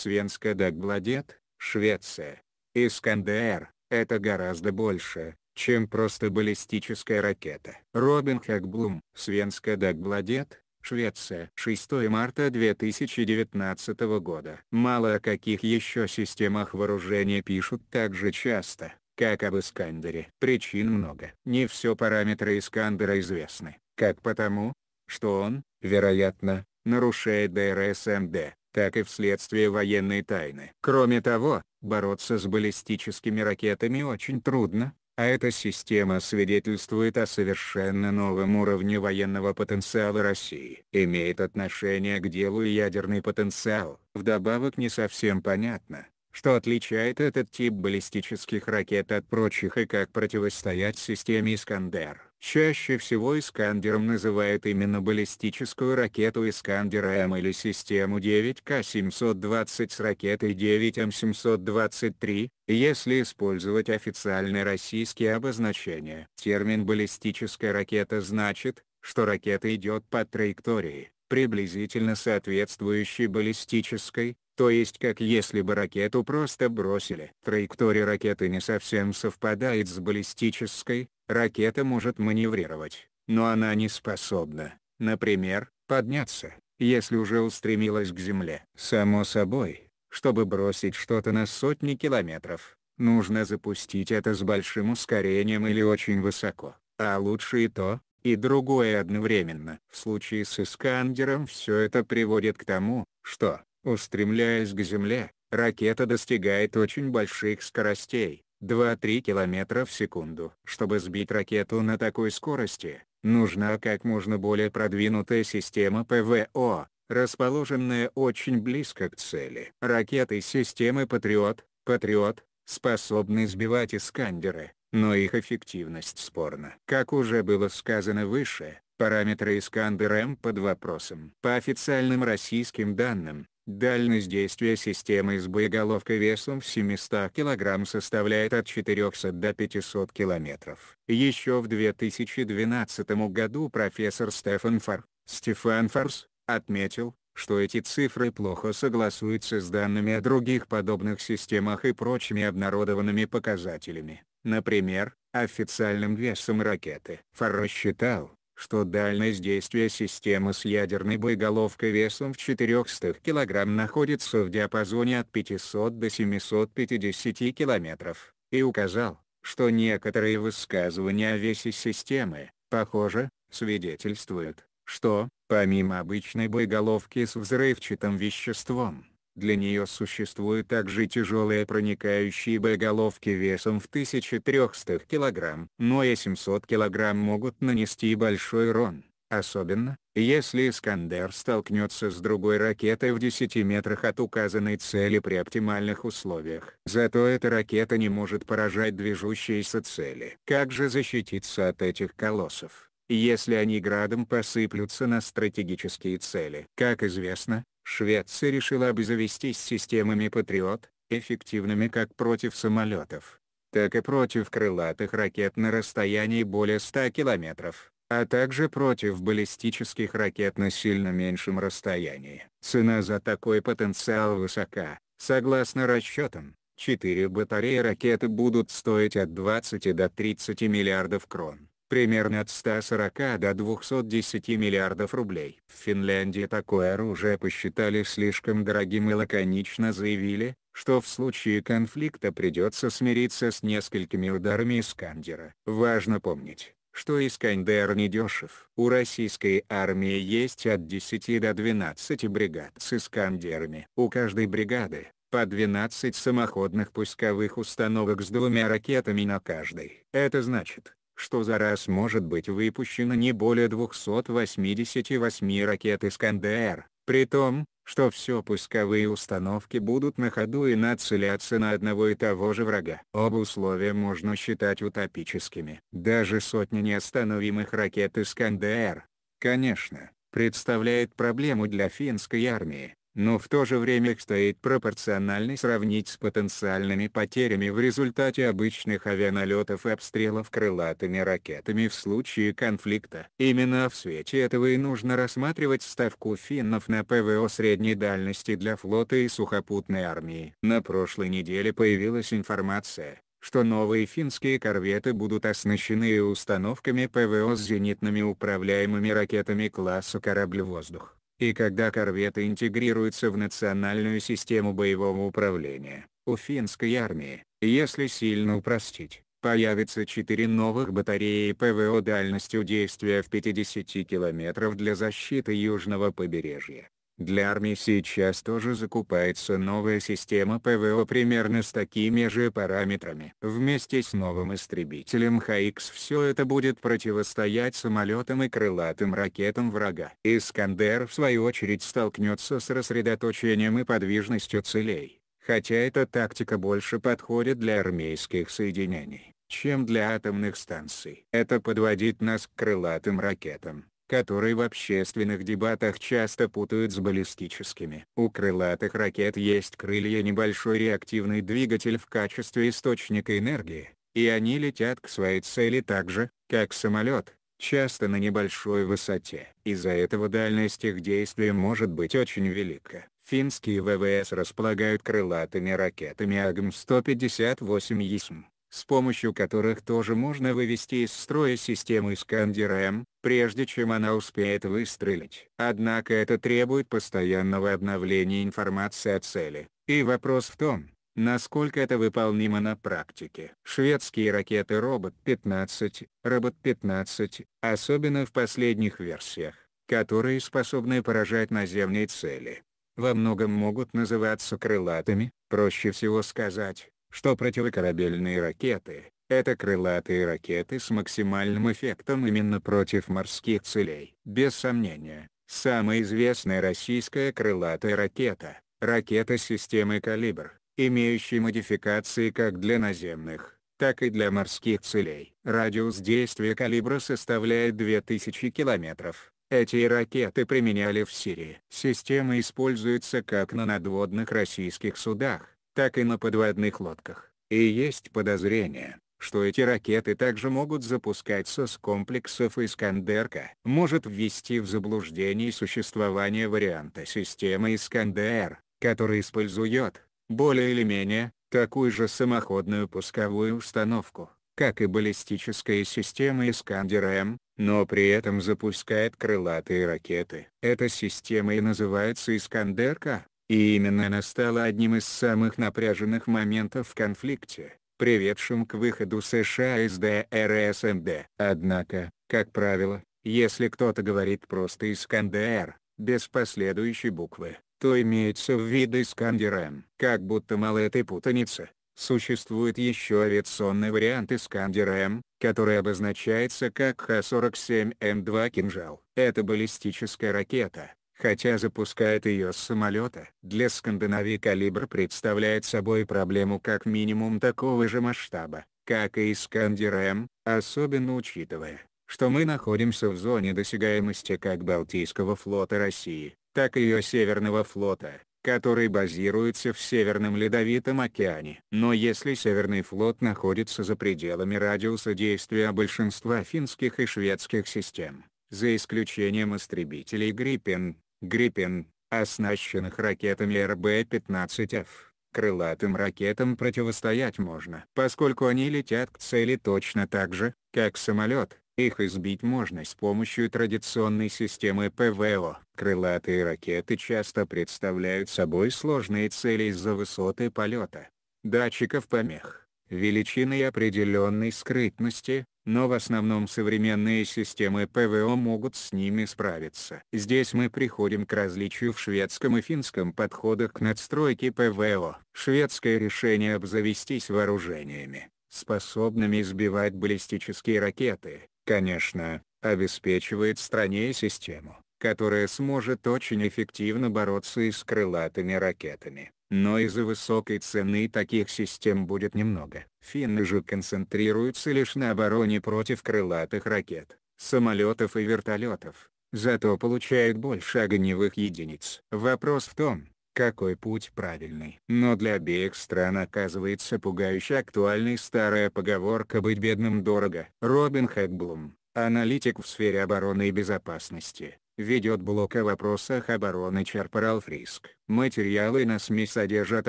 Свенска Дагбладет, Швеция. Искандер — это гораздо больше, чем просто баллистическая ракета. Робин Хагблум, Свенска Дагбладет, Швеция. 6 марта 2019 года. Мало о каких еще системах вооружения пишут так же часто, как об Искандере. Причин много. Не все параметры Искандера известны, как потому, что он, вероятно, нарушает ДРСМД так и вследствие военной тайны. Кроме того, бороться с баллистическими ракетами очень трудно, а эта система свидетельствует о совершенно новом уровне военного потенциала России. Имеет отношение к делу ядерный потенциал. Вдобавок не совсем понятно, что отличает этот тип баллистических ракет от прочих и как противостоять системе «Искандер». Чаще всего «Искандером» называют именно баллистическую ракету «Искандер М» или систему 9К-720 с ракетой 9М723, если использовать официальные российские обозначения. Термин «баллистическая ракета» значит, что ракета идет по траектории, приблизительно соответствующей баллистической, то есть как если бы ракету просто бросили. Траектория ракеты не совсем совпадает с баллистической, ракета может маневрировать, но она не способна, например, подняться, если уже устремилась к Земле. Само собой, чтобы бросить что-то на сотни километров, нужно запустить это с большим ускорением или очень высоко, а лучше и то, и другое одновременно. В случае с Искандером все это приводит к тому, что, Устремляясь к Земле, ракета достигает очень больших скоростей, 2-3 км в секунду. Чтобы сбить ракету на такой скорости, нужна как можно более продвинутая система ПВО, расположенная очень близко к цели. Ракеты системы «Патриот», «Патриот» способны сбивать «Искандеры», но их эффективность спорна. Как уже было сказано выше, параметры «Искандер-М» под вопросом. По официальным российским данным, Дальность действия системы с боеголовкой весом в 700 кг составляет от 400 до 500 км. Еще в 2012 году профессор Стефан Фар, Стефан Фарс, отметил, что эти цифры плохо согласуются с данными о других подобных системах и прочими обнародованными показателями, например, официальным весом ракеты. Фар считал что дальность действия системы с ядерной боеголовкой весом в 400 кг находится в диапазоне от 500 до 750 км, и указал, что некоторые высказывания о весе системы, похоже, свидетельствуют, что, помимо обычной боеголовки с взрывчатым веществом, для нее существуют также тяжелые проникающие боеголовки весом в 1300 кг, но и 700 кг могут нанести большой урон, особенно, если «Искандер» столкнется с другой ракетой в 10 метрах от указанной цели при оптимальных условиях. Зато эта ракета не может поражать движущиеся цели. Как же защититься от этих колоссов? если они градом посыплются на стратегические цели. Как известно, Швеция решила обзавестись системами «Патриот», эффективными как против самолетов, так и против крылатых ракет на расстоянии более 100 километров, а также против баллистических ракет на сильно меньшем расстоянии. Цена за такой потенциал высока, согласно расчетам, четыре батареи ракеты будут стоить от 20 до 30 миллиардов крон примерно от 140 до 210 миллиардов рублей. В Финляндии такое оружие посчитали слишком дорогим и лаконично заявили, что в случае конфликта придется смириться с несколькими ударами Искандера. Важно помнить, что Искандер недешев. У российской армии есть от 10 до 12 бригад с Искандерами. У каждой бригады по 12 самоходных пусковых установок с двумя ракетами на каждой. Это значит, что за раз может быть выпущено не более 288 ракет «Искандер», при том, что все пусковые установки будут на ходу и нацеляться на одного и того же врага. Оба условия можно считать утопическими. Даже сотни неостановимых ракет «Искандер», конечно, представляет проблему для финской армии но в то же время их стоит пропорционально сравнить с потенциальными потерями в результате обычных авианалетов и обстрелов крылатыми ракетами в случае конфликта. Именно в свете этого и нужно рассматривать ставку финнов на ПВО средней дальности для флота и сухопутной армии. На прошлой неделе появилась информация, что новые финские корветы будут оснащены установками ПВО с зенитными управляемыми ракетами класса корабль-воздух. И когда корветы интегрируются в национальную систему боевого управления, у финской армии, если сильно упростить, появится 4 новых батареи ПВО дальностью действия в 50 километров для защиты южного побережья. Для армии сейчас тоже закупается новая система ПВО примерно с такими же параметрами. Вместе с новым истребителем ХХ все это будет противостоять самолетам и крылатым ракетам врага. Искандер в свою очередь столкнется с рассредоточением и подвижностью целей. Хотя эта тактика больше подходит для армейских соединений, чем для атомных станций. Это подводит нас к крылатым ракетам которые в общественных дебатах часто путают с баллистическими. У крылатых ракет есть крылья небольшой реактивный двигатель в качестве источника энергии, и они летят к своей цели так же, как самолет, часто на небольшой высоте. Из-за этого дальность их действия может быть очень велика. Финские ВВС располагают крылатыми ракетами АГМ-158 ЕСМ, с помощью которых тоже можно вывести из строя систему Искандер-М, прежде чем она успеет выстрелить. Однако это требует постоянного обновления информации о цели, и вопрос в том, насколько это выполнимо на практике. Шведские ракеты Робот-15, Робот-15, особенно в последних версиях, которые способны поражать наземные цели, во многом могут называться крылатыми, проще всего сказать, что противокорабельные ракеты — это крылатые ракеты с максимальным эффектом именно против морских целей. Без сомнения, самая известная российская крылатая ракета — ракета системы «Калибр», имеющая модификации как для наземных, так и для морских целей. Радиус действия «Калибра» составляет 2000 километров. Эти ракеты применяли в Сирии. Система используется как на надводных российских судах, так и на подводных лодках. И есть подозрение, что эти ракеты также могут запускаться с комплексов Искандерка. Может ввести в заблуждение существование варианта системы Искандер, который использует, более или менее, такую же самоходную пусковую установку, как и баллистическая система Искандер-М, но при этом запускает крылатые ракеты. Эта система и называется Искандерка, и именно она стала одним из самых напряженных моментов в конфликте, приведшим к выходу США из ДРСМД. Однако, как правило, если кто то говорит просто «Искандер», без последующей буквы, то имеется в виду «Искандерем». Как будто мало этой путаницы, Существует еще авиационный вариант «Искандер-М», который обозначается как Х-47М2 «Кинжал». Это баллистическая ракета, хотя запускает ее с самолета. Для Скандинавии «Калибр» представляет собой проблему как минимум такого же масштаба, как и «Искандер-М», особенно учитывая, что мы находимся в зоне досягаемости как Балтийского флота России, так и ее Северного флота который базируется в Северном Ледовитом океане. Но если Северный флот находится за пределами радиуса действия большинства финских и шведских систем, за исключением истребителей «Гриппен», «Гриппен», оснащенных ракетами РБ-15Ф. Крылатым ракетам противостоять можно. Поскольку они летят к цели точно так же, как самолет, их избить можно с помощью традиционной системы ПВО. Крылатые ракеты часто представляют собой сложные цели из-за высоты полета, датчиков помех, величины и определенной скрытности, но в основном современные системы ПВО могут с ними справиться. Здесь мы приходим к различию в шведском и финском подходах к надстройке ПВО. Шведское решение обзавестись вооружениями, способными избивать баллистические ракеты, конечно, обеспечивает стране систему, которая сможет очень эффективно бороться и с крылатыми ракетами но из-за высокой цены таких систем будет немного. Финны же концентрируются лишь на обороне против крылатых ракет, самолетов и вертолетов, зато получают больше огневых единиц. Вопрос в том, какой путь правильный. Но для обеих стран оказывается пугающе актуальной старая поговорка «быть бедным дорого». Робин Хэкблум, аналитик в сфере обороны и безопасности, ведет блок о вопросах обороны Черпарал Фриск. Материалы на СМИ содержат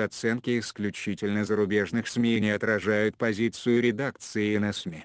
оценки исключительно зарубежных СМИ и не отражают позицию редакции на СМИ.